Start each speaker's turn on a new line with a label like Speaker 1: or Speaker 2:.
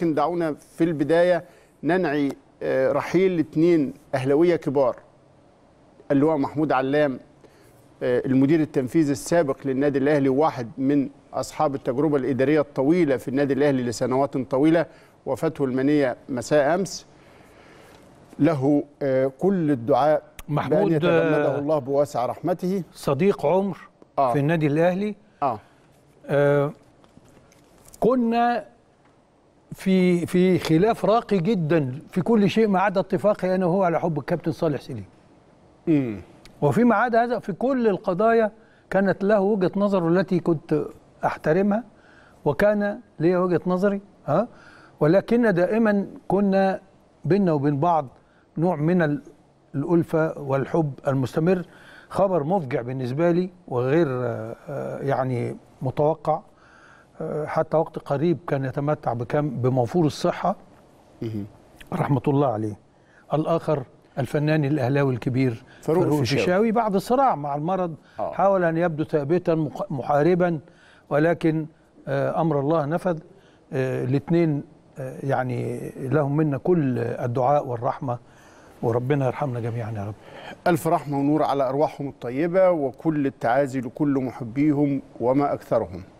Speaker 1: لكن دعونا في البداية ننعي آه، رحيل اثنين أهلوية كبار اللي هو محمود علام آه، المدير التنفيذي السابق للنادي الأهلي واحد من أصحاب التجربة الإدارية الطويلة في النادي الأهلي لسنوات طويلة وفاته المنية مساء أمس له آه، كل الدعاء محمود بأن يتغمده الله بواسع رحمته صديق عمر آه. في النادي
Speaker 2: الأهلي آه. آه. كنا في في خلاف راقي جدا في كل شيء ما عدا اتفاقي انا وهو على حب الكابتن صالح سليم. امم وفيما عدا هذا في كل القضايا كانت له وجهه نظره التي كنت احترمها وكان لي وجهه نظري ها ولكن دائما كنا بيننا وبين بعض نوع من الألفة والحب المستمر خبر مفجع بالنسبة لي وغير آه، يعني متوقع حتى وقت قريب كان يتمتع بكم بموفور الصحة رحمة الله عليه الآخر الفنان الأهلاوي الكبير فاروق الفيشاوي بعد صراع مع المرض آه. حاول أن يبدو ثابتا محاربا ولكن آه، أمر الله نفذ آه، الاثنين آه، يعني لهم منا كل الدعاء والرحمة وربنا يرحمنا جميعا
Speaker 1: يا رب ألف رحمة ونور على أرواحهم الطيبة وكل التعازي لكل محبيهم وما أكثرهم